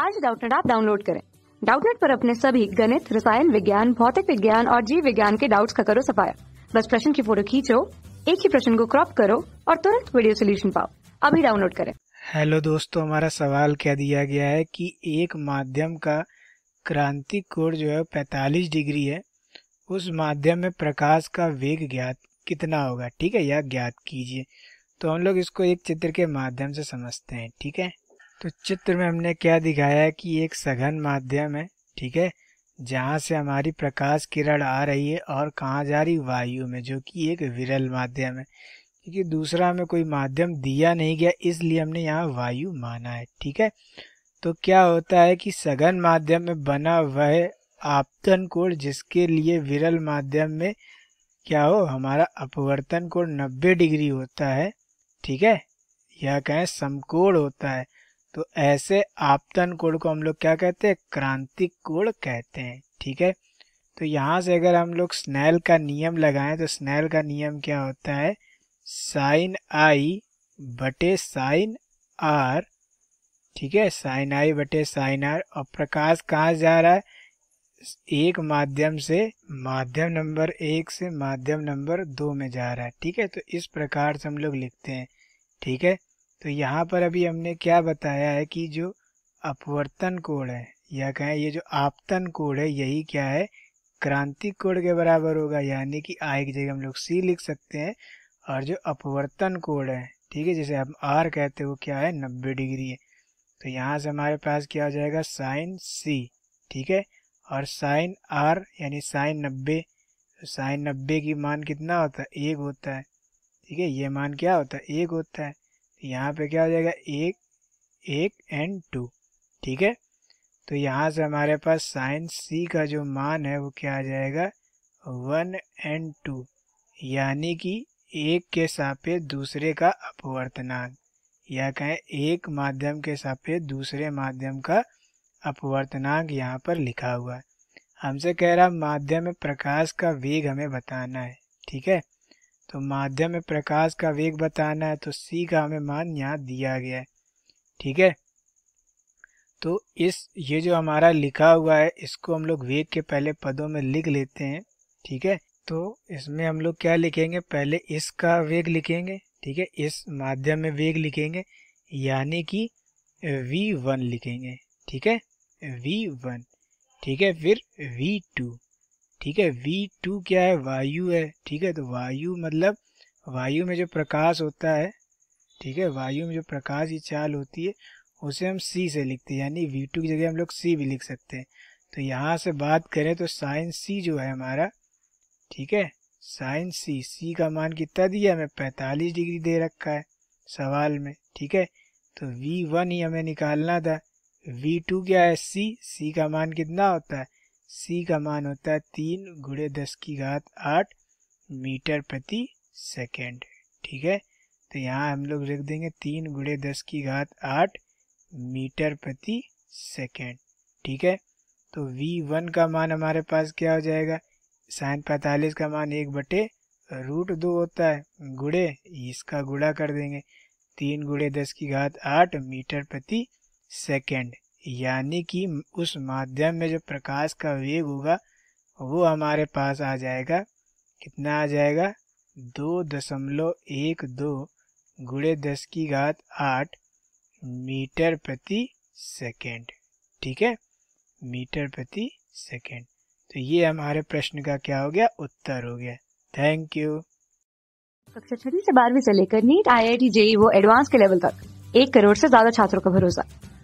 आज डाउटनेट आप डाउनलोड करें डाउटनेट पर अपने सभी गणित रसायन विज्ञान भौतिक विज्ञान और जीव विज्ञान के डाउट्स का करो सफाया बस प्रश्न की फोटो खींचो एक ही प्रश्न को क्रॉप करो और तुरंत वीडियो सोल्यूशन पाओ अभी डाउनलोड करें हेलो दोस्तों हमारा सवाल क्या दिया गया है कि एक माध्यम का क्रांतिक कोण जो है पैतालीस डिग्री है उस माध्यम में प्रकाश का वेग ज्ञात कितना होगा ठीक है या ज्ञात कीजिए तो हम लोग इसको एक चित्र के माध्यम से समझते हैं ठीक है तो चित्र में हमने क्या दिखाया है कि एक सघन माध्यम है ठीक है जहाँ से हमारी प्रकाश किरण आ रही है और कहाँ जा रही वायु में जो कि एक विरल माध्यम है क्योंकि दूसरा हमें कोई माध्यम दिया नहीं गया इसलिए हमने यहाँ वायु माना है ठीक है तो क्या होता है कि सघन माध्यम में बना वह आपतन कोण जिसके लिए विरल माध्यम में क्या हो हमारा अपवर्तन कोण 90 डिग्री होता है ठीक है या कहें समकोण होता है तो ऐसे आपतन कोण को हम लोग क्या कहते हैं क्रांतिक कोण कहते हैं ठीक है तो यहाँ से अगर हम लोग स्नैल का नियम लगाएं तो स्नैल का नियम क्या होता है साइन आई बटे साइन आर ठीक है साइन आई बटे साइन आर और प्रकाश कहाँ जा रहा है एक माध्यम से माध्यम नंबर एक से माध्यम नंबर दो में जा रहा है ठीक है तो इस प्रकार से हम लोग लिखते हैं ठीक है तो यहाँ पर अभी हमने क्या बताया है कि जो अपवर्तन कोण है या कहें ये जो आपतन कोण है यही क्या है क्रांतिक कोण के बराबर होगा यानी कि आय की जगह हम लोग सी लिख सकते हैं और जो अपवर्तन कोण है ठीक है जैसे हम आर कहते हो क्या है नब्बे डिग्री है तो यहाँ से हमारे पास क्या हो जाएगा साइन सी ठीक है और साइन आर यानी साइन नब्बे तो साइन नब्बे की मान कितना होता है एक होता है ठीक है ये मान क्या होता है एक होता है यहाँ पे क्या हो जाएगा एक एक एंड टू ठीक है तो यहाँ से हमारे पास साइन सी का जो मान है वो क्या आ जाएगा वन एंड टू यानी कि एक के सापेक्ष दूसरे का अपवर्तनांक या कहें एक माध्यम के सापेक्ष दूसरे माध्यम का अपवर्तनांक यहाँ पर लिखा हुआ है हमसे कह रहा माध्यम में प्रकाश का वेग हमें बताना है ठीक है तो माध्यम में प्रकाश का वेग बताना है तो सी का हमें मान यहाँ दिया गया है ठीक है तो इस ये जो हमारा लिखा हुआ है इसको हम लोग वेग के पहले पदों में लिख लेते हैं ठीक है तो इसमें हम लोग क्या लिखेंगे पहले इसका वेग लिखेंगे ठीक है इस माध्यम में वेग लिखेंगे यानी कि v1 लिखेंगे ठीक है v1 ठीक है फिर v2 ठीक है वी टू क्या है वायु है ठीक है तो वायु मतलब वायु में जो प्रकाश होता है ठीक है वायु में जो प्रकाश की चाल होती है उसे हम सी से लिखते हैं यानी वी टू की जगह हम लोग सी भी लिख सकते हैं तो यहाँ से बात करें तो साइन सी जो है हमारा ठीक है साइन सी सी का मान कितना दिया हमें पैंतालीस डिग्री दे रखा है सवाल में ठीक है तो वी वन ही हमें निकालना था वी टू क्या है सी सी का मान कितना होता है सी का मान होता है तीन गुड़े दस की घात आठ मीटर प्रति सेकेंड ठीक है तो यहाँ हम लोग रख देंगे तीन गुड़े दस की घात आठ मीटर प्रति सेकेंड ठीक है तो वी वन का मान हमारे पास क्या हो जाएगा साइन पैंतालीस का मान एक बटे रूट दो होता है गुड़े इसका गुड़ा कर देंगे तीन गुड़े दस की घात आठ मीटर प्रति सेकेंड यानी कि उस माध्यम में जो प्रकाश का वेग होगा वो हमारे पास आ जाएगा कितना आ जाएगा दो दशमलव एक दो गुड़े दस की घात आठ मीटर प्रति सेकेंड ठीक है मीटर प्रति सेकेंड तो ये हमारे प्रश्न का क्या हो गया उत्तर हो गया थैंक यू कक्षा छठी से बारहवीं से लेकर NEET I I T JEE वो एडवांस के लेवल तक एक करोड़ से ज्यादा छात्रों का भरोसा